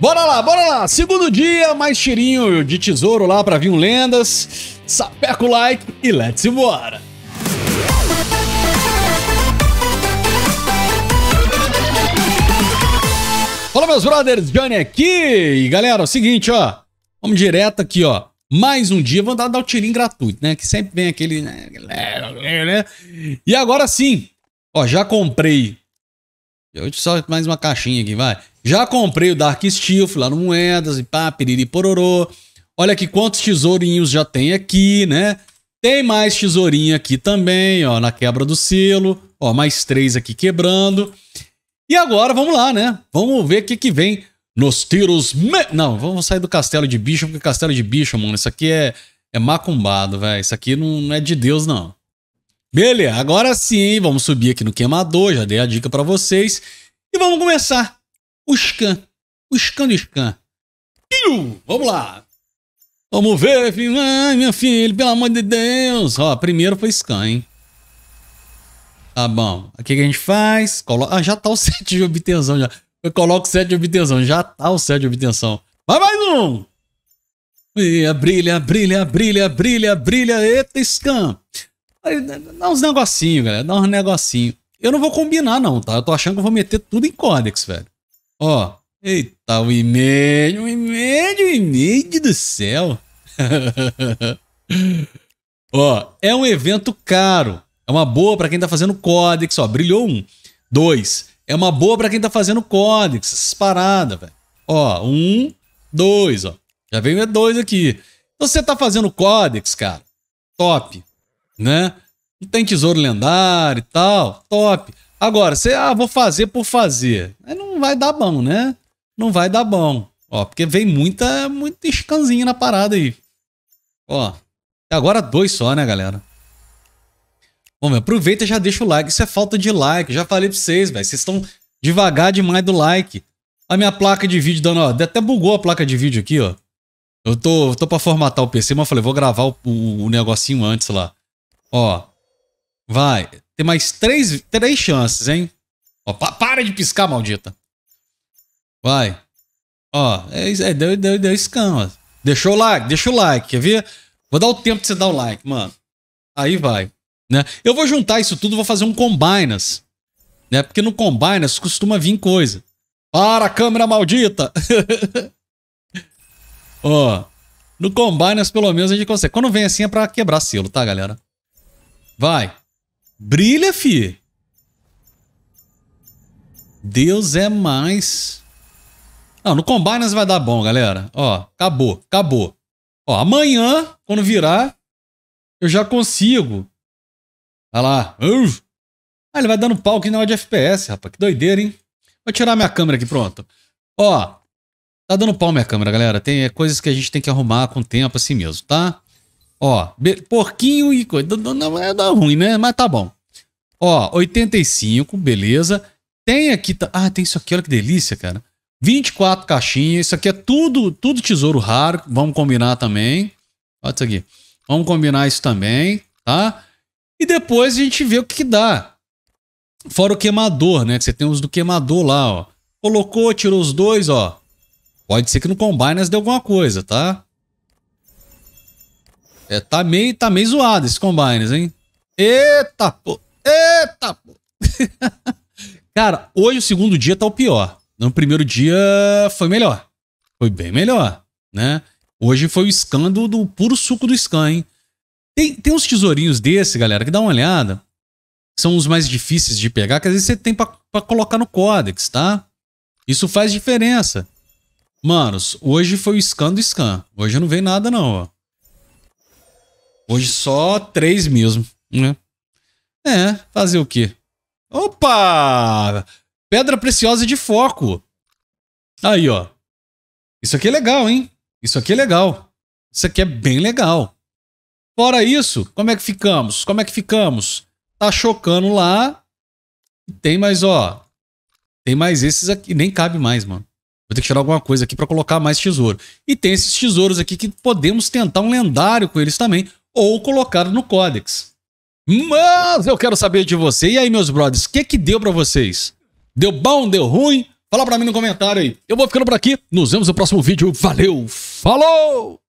Bora lá, bora lá. Segundo dia, mais tirinho de tesouro lá pra vir um lendas. Sapeca o like e let's embora. Fala meus brothers, Johnny aqui. E galera, é o seguinte, ó. Vamos direto aqui, ó. Mais um dia, vamos dar, dar o um tirinho gratuito, né? Que sempre vem aquele... Né? E agora sim, ó, já comprei eu só mais uma caixinha aqui, vai. Já comprei o Dark Steel, lá no Moedas, e pá, piriri pororô. Olha aqui quantos tesourinhos já tem aqui, né? Tem mais tesourinha aqui também, ó, na quebra do selo. Ó, mais três aqui quebrando. E agora, vamos lá, né? Vamos ver o que que vem nos tiros... Me... Não, vamos sair do castelo de bicho, porque castelo de bicho, mano, isso aqui é, é macumbado, velho. Isso aqui não é de Deus, não. Beleza, agora sim, vamos subir aqui no queimador, já dei a dica para vocês. E vamos começar o scan. O scan do scan. Iu, vamos lá. Vamos ver, filho. Ai, minha filha, pelo amor de Deus. Ó, primeiro foi scan, hein? Tá bom. Aqui que a gente faz? Coloca... Ah, já tá o set de obtenção já. Eu coloco o set de obtenção. Já tá o set de obtenção. Vai mais um! Brilha, brilha, brilha, brilha, brilha, brilha. Eita, scan. Né, dá uns negocinho, galera. Dá uns negocinho. Eu não vou combinar, não, tá? Eu tô achando que eu vou meter tudo em códex, velho. Ó, eita, o e-mail, o e-mail, o e-mail do céu. ó, é um evento caro. É uma boa para quem tá fazendo códex, ó. Brilhou um. Dois. É uma boa para quem tá fazendo códex. Essas paradas, velho. Ó, um, dois, ó. Já veio E2 aqui. Então, você tá fazendo códex, cara. Top né? E tem tesouro lendário e tal, top. Agora, você, ah, vou fazer por fazer. Aí não vai dar bom, né? Não vai dar bom. Ó, porque vem muita, muita escanzinha na parada aí. Ó, agora dois só, né, galera? Bom, meu, aproveita e já deixa o like. Isso é falta de like. Já falei pra vocês, velho. Vocês estão devagar demais do like. A minha placa de vídeo dando, ó, até bugou a placa de vídeo aqui, ó. Eu tô, tô pra formatar o PC, mas eu falei, vou gravar o, o, o negocinho antes lá. Ó. Vai. Tem mais três, três chances, hein? Ó, pa para de piscar, maldita. Vai. Ó, é, é, deu, deu, deu escama, Deixou o like, deixa o like, quer ver? Vou dar o tempo de você dar o like, mano. Aí vai. Né? Eu vou juntar isso tudo, vou fazer um Combinas. Né? Porque no Combinas costuma vir coisa. Para, câmera maldita! Ó, no Combinas pelo menos a gente consegue. Quando vem assim é pra quebrar selo, tá, galera? Vai. Brilha, fi. Deus é mais. Não, no Combiners vai dar bom, galera. Ó, acabou, acabou. Ó, amanhã, quando virar, eu já consigo. Vai lá. Uf. Ah, ele vai dando pau que não é de FPS, rapaz. Que doideira, hein? Vou tirar minha câmera aqui, pronto. Ó, tá dando pau minha câmera, galera. Tem é coisas que a gente tem que arrumar com o tempo assim mesmo, tá? Ó, porquinho e coisa. É, não é ruim, né? Mas tá bom. Ó, 85, beleza. Tem aqui. Ah, tem isso aqui, olha que delícia, cara. 24 caixinhas. Isso aqui é tudo, tudo tesouro raro. Vamos combinar também. Olha isso aqui. Vamos combinar isso também, tá? E depois a gente vê o que, que dá. Fora o queimador, né? Que você tem os do queimador lá, ó. Colocou, tirou os dois, ó. Pode ser que no Combiners dê alguma coisa, tá? É, tá meio, tá meio zoado esse Combines, hein? Eita, pô! Eita, pô! Cara, hoje o segundo dia tá o pior. No primeiro dia foi melhor. Foi bem melhor, né? Hoje foi o scan do, puro suco do scan, hein? Tem, tem uns tesourinhos desse, galera, que dá uma olhada. São os mais difíceis de pegar, que às vezes você tem para colocar no Codex, tá? Isso faz diferença. Manos, hoje foi o scan do scan. Hoje não veio nada, não, ó. Hoje só 3 mesmo, né? É, fazer o quê? Opa! Pedra preciosa de foco. Aí, ó. Isso aqui é legal, hein? Isso aqui é legal. Isso aqui é bem legal. Fora isso, como é que ficamos? Como é que ficamos? Tá chocando lá. Tem mais, ó. Tem mais esses aqui. Nem cabe mais, mano. Vou ter que tirar alguma coisa aqui para colocar mais tesouro. E tem esses tesouros aqui que podemos tentar um lendário com eles também ou colocaram no códex. Mas eu quero saber de você. E aí, meus brothers, o que, que deu para vocês? Deu bom, deu ruim? Fala para mim no comentário aí. Eu vou ficando por aqui. Nos vemos no próximo vídeo. Valeu, falou!